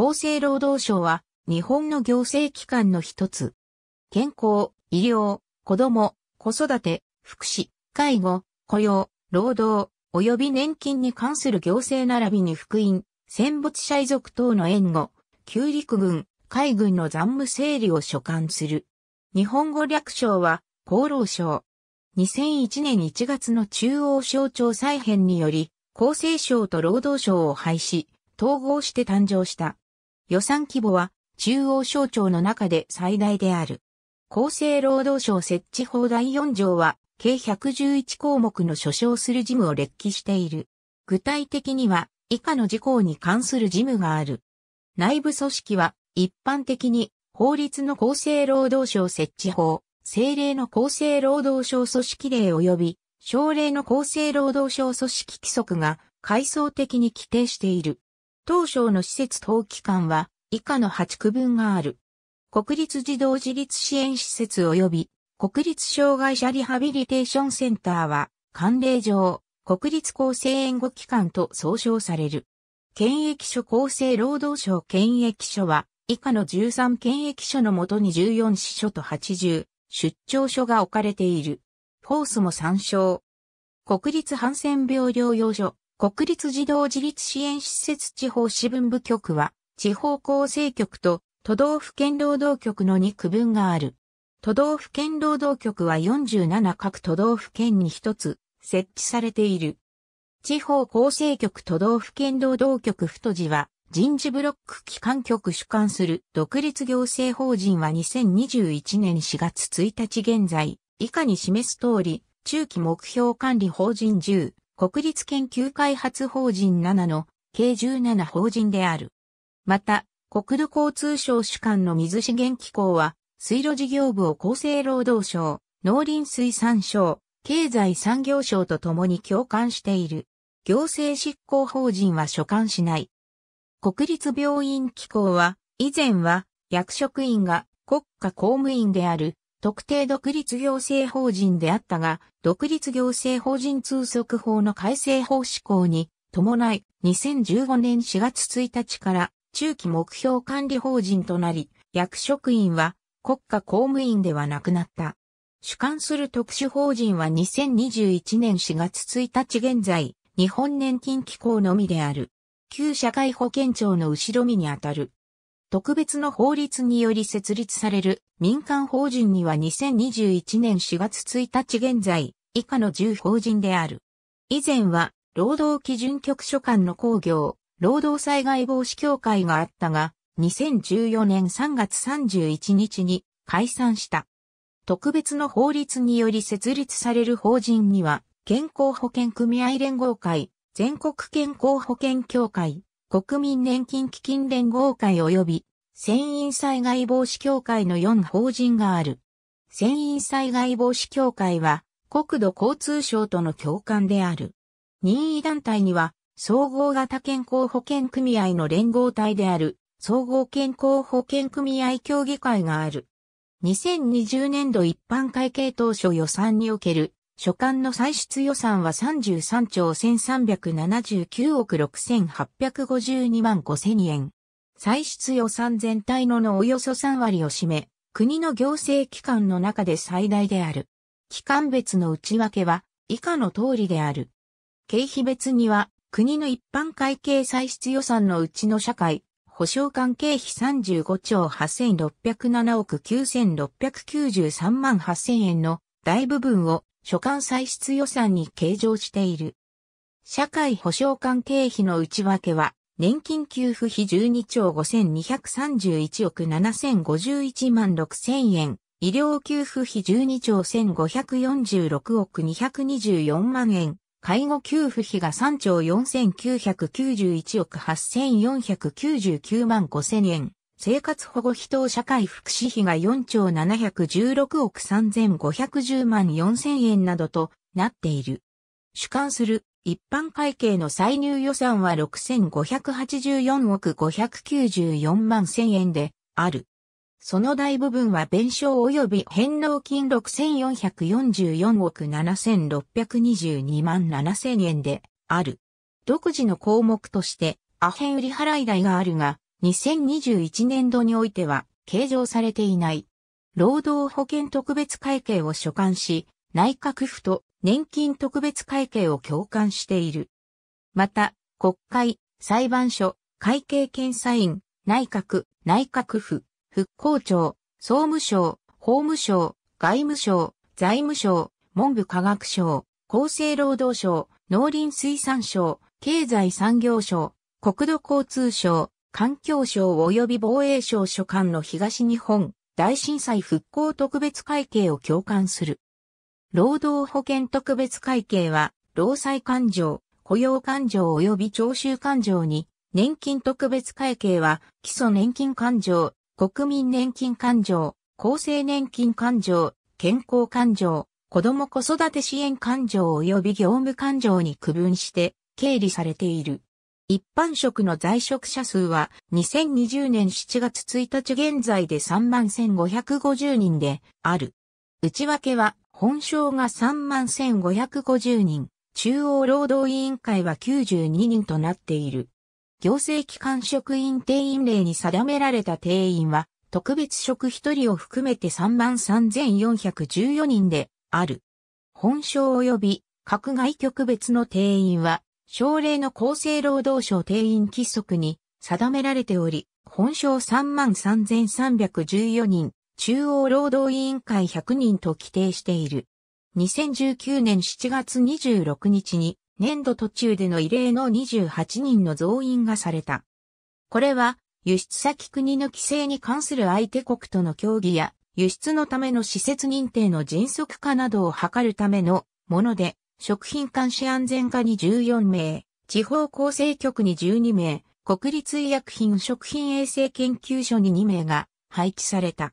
厚生労働省は日本の行政機関の一つ。健康、医療、子供、子育て、福祉、介護、雇用、労働、及び年金に関する行政並びに福音、戦没者遺族等の援護、旧陸軍、海軍の残務整理を所管する。日本語略称は、厚労省。2001年1月の中央省庁再編により、厚生省と労働省を廃止、統合して誕生した。予算規模は中央省庁の中で最大である。厚生労働省設置法第4条は、計111項目の所掌する事務を列記している。具体的には、以下の事項に関する事務がある。内部組織は、一般的に、法律の厚生労働省設置法、政令の厚生労働省組織令及び、省令の厚生労働省組織規則が、階層的に規定している。当省の施設等機関は以下の8区分がある。国立児童自立支援施設及び国立障害者リハビリテーションセンターは慣例上国立厚生援護機関と総称される。検疫所厚生労働省検疫所は以下の13検疫所のもとに14支所と80出張所が置かれている。フォースも参照。国立ハンセン病療養所、国立児童自立支援施設地方支分部局は、地方構成局と都道府県労働局の2区分がある。都道府県労働局は47各都道府県に1つ設置されている。地方構成局都道府県労働局太字は人事ブロック機関局主管する独立行政法人は2021年4月1日現在以下に示す通り中期目標管理法人10国立研究開発法人7の計17法人である。また、国土交通省主管の水資源機構は、水路事業部を厚生労働省、農林水産省、経済産業省と共に共管している。行政執行法人は所管しない。国立病院機構は、以前は役職員が国家公務員である特定独立行政法人であったが、独立行政法人通則法の改正法施行に伴い、2015年4月1日から中期目標管理法人となり、役職員は国家公務員ではなくなった。主管する特殊法人は2021年4月1日現在、日本年金機構のみである。旧社会保険庁の後ろ身にあたる。特別の法律により設立される民間法人には2021年4月1日現在、以下の10法人である。以前は、労働基準局所管の工業、労働災害防止協会があったが、2014年3月31日に解散した。特別の法律により設立される法人には、健康保険組合連合会、全国健康保険協会、国民年金基金連合会及び、船員災害防止協会の4法人がある。船員災害防止協会は、国土交通省との共感である。任意団体には、総合型健康保険組合の連合体である、総合健康保険組合協議会がある。2020年度一般会計当初予算における所管の歳出予算は33兆1379億6852万5000円。歳出予算全体ののおよそ3割を占め、国の行政機関の中で最大である。機関別の内訳は以下の通りである。経費別には国の一般会計歳出予算のうちの社会、保障関係費35兆8607億9693万8000円の大部分を所管歳出予算に計上している。社会保障関係費の内訳は、年金給付費12兆5231億7051万6000円、医療給付費12兆1546億224万円、介護給付費が3兆4991億8499万5000円、生活保護費等社会福祉費が4兆716億3510万4000円などとなっている。主管する一般会計の歳入予算は6584億594万1000円である。その大部分は弁償及び返納金6444億7622万7000円である。独自の項目として、アヘン売払い代があるが、2021年度においては、計上されていない。労働保険特別会計を所管し、内閣府と年金特別会計を共管している。また、国会、裁判所、会計検査院、内閣、内閣府、復興庁、総務省、法務省、外務省、財務省、文部科学省、厚生労働省、農林水産省、経済産業省、国土交通省、環境省及び防衛省所管の東日本大震災復興特別会計を共感する。労働保険特別会計は、労災勘定、雇用勘定及び徴収勘定に、年金特別会計は、基礎年金勘定、国民年金勘定、厚生年金勘定、健康勘定、子供子育て支援勘定及び業務勘定に区分して、経理されている。一般職の在職者数は2020年7月1日現在で31,550人である。内訳は本省が31,550人、中央労働委員会は92人となっている。行政機関職員定員令に定められた定員は特別職1人を含めて33,414人である。本省及び各外局別の定員は省令の厚生労働省定員規則に定められており、本省33,314人、中央労働委員会100人と規定している。2019年7月26日に年度途中での異例の28人の増員がされた。これは輸出先国の規制に関する相手国との協議や輸出のための施設認定の迅速化などを図るためのもので、食品監視安全課に14名、地方厚生局に12名、国立医薬品食品衛生研究所に2名が配置された。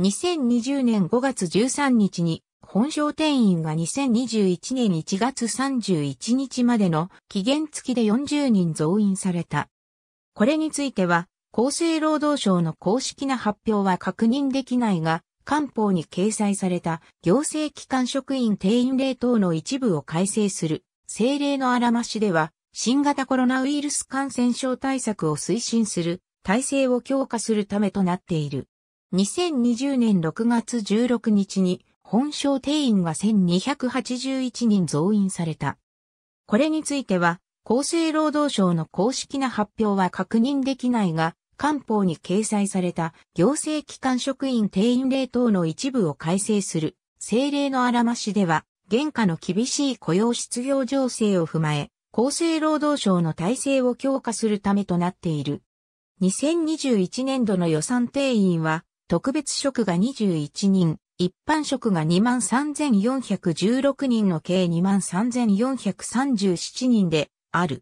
2020年5月13日に本省店員が2021年1月31日までの期限付きで40人増員された。これについては、厚生労働省の公式な発表は確認できないが、官報に掲載された行政機関職員定員令等の一部を改正する政令のあらましでは、新型コロナウイルス感染症対策を推進する体制を強化するためとなっている。2020年6月16日に本省定員が1281人増員された。これについては、厚生労働省の公式な発表は確認できないが、官報に掲載された行政機関職員定員令等の一部を改正する政令のあらましでは、現下の厳しい雇用失業情勢を踏まえ、厚生労働省の体制を強化するためとなっている。2021年度の予算定員は、特別職が21人、一般職が23,416人の計23,437人である。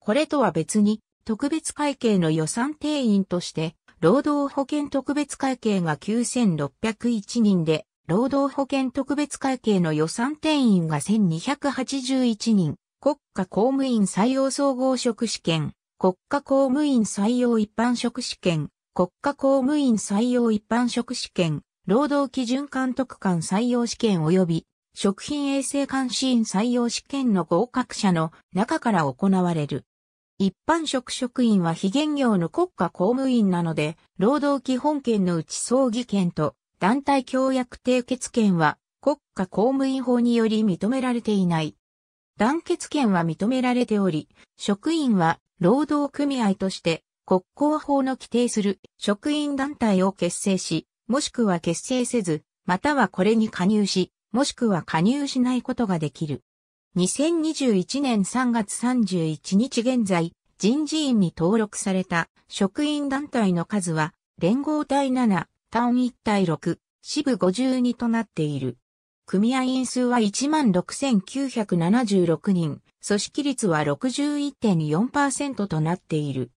これとは別に、特別会計の予算定員として、労働保険特別会計が9601人で、労働保険特別会計の予算定員が1281人、国家公務員採用総合職試験、国家公務員採用一般職試験、国家公務員採用一般職試験、労働基準監督官採用試験及び食品衛生監視員採用試験の合格者の中から行われる。一般職職員は非現業の国家公務員なので、労働基本権のうち葬儀権と団体協約締結権は国家公務員法により認められていない。団結権は認められており、職員は労働組合として国交法の規定する職員団体を結成し、もしくは結成せず、またはこれに加入し、もしくは加入しないことができる。2021年3月31日現在、人事院に登録された職員団体の数は、連合体7、単一体6、支部52となっている。組合員数は16,976人、組織率は61.4%となっている。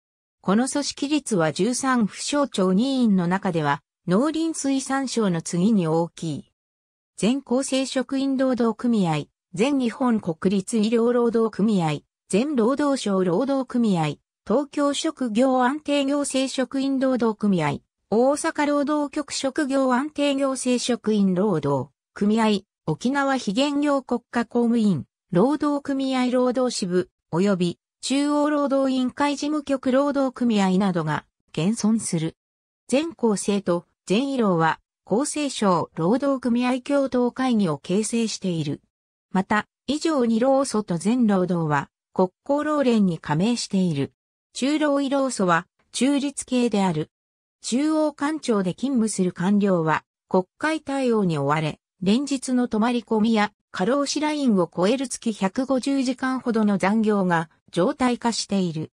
この組織率は13府省庁2員の中では、農林水産省の次に大きい。全厚生職員労働組合、全日本国立医療労働組合、全労働省労働組合、東京職業安定行政職員労働組合、大阪労働局職業安定行政職員労働組合、沖縄非現業国家公務員、労働組合労働支部、及び中央労働委員会事務局労働組合などが現存する。全校生と全医療は厚生省労働組合共同会議を形成している。また、以上に労組と全労働は国交労連に加盟している。中労医労組は中立系である。中央官庁で勤務する官僚は国会対応に追われ、連日の泊まり込みや過労死ラインを超える月150時間ほどの残業が常態化している。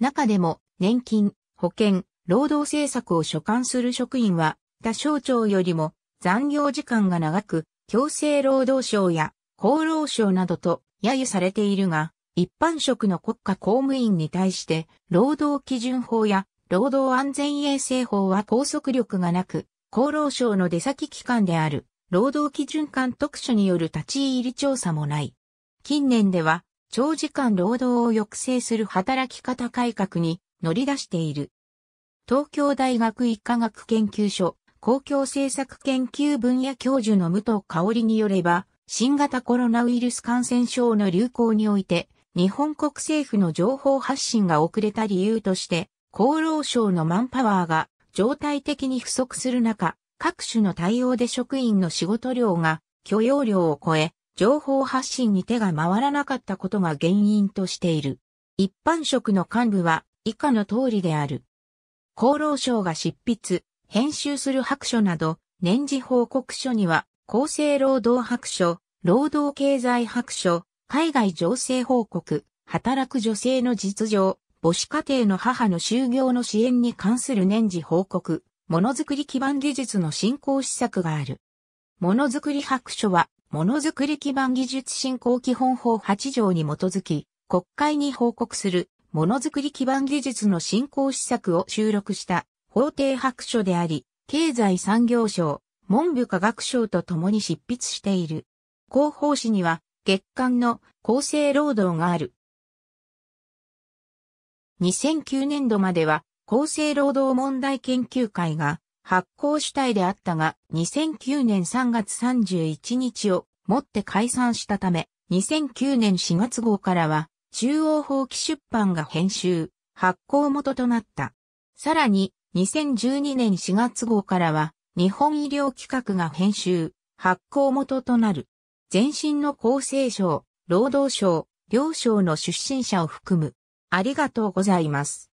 中でも年金、保険、労働政策を所管する職員は他省庁よりも残業時間が長く、強制労働省や厚労省などと揶揄されているが、一般職の国家公務員に対して、労働基準法や労働安全衛生法は拘束力がなく、厚労省の出先機関である、労働基準監督署による立ち入り調査もない。近年では、長時間労働を抑制する働き方改革に乗り出している。東京大学医科学研究所公共政策研究分野教授の武藤香織によれば、新型コロナウイルス感染症の流行において、日本国政府の情報発信が遅れた理由として、厚労省のマンパワーが状態的に不足する中、各種の対応で職員の仕事量が許容量を超え、情報発信に手が回らなかったことが原因としている。一般職の幹部は以下の通りである。厚労省が執筆、編集する白書など、年次報告書には厚生労働白書、労働経済白書、海外情勢報告、働く女性の実情、母子家庭の母の就業の支援に関する年次報告、ものづくり基盤技術の振興施策がある。ものづくり白書は、ものづくり基盤技術振興基本法8条に基づき、国会に報告する、ものづくり基盤技術の振興施策を収録した法定白書であり、経済産業省、文部科学省と共に執筆している。広報誌には月間の厚生労働がある。2009年度までは厚生労働問題研究会が発行主体であったが2009年3月31日をもって解散したため2009年4月号からは中央法規出版が編集、発行元となった。さらに2012年4月号からは日本医療企画が編集、発行元となる。全身の厚生省、労働省、両省の出身者を含む。ありがとうございます。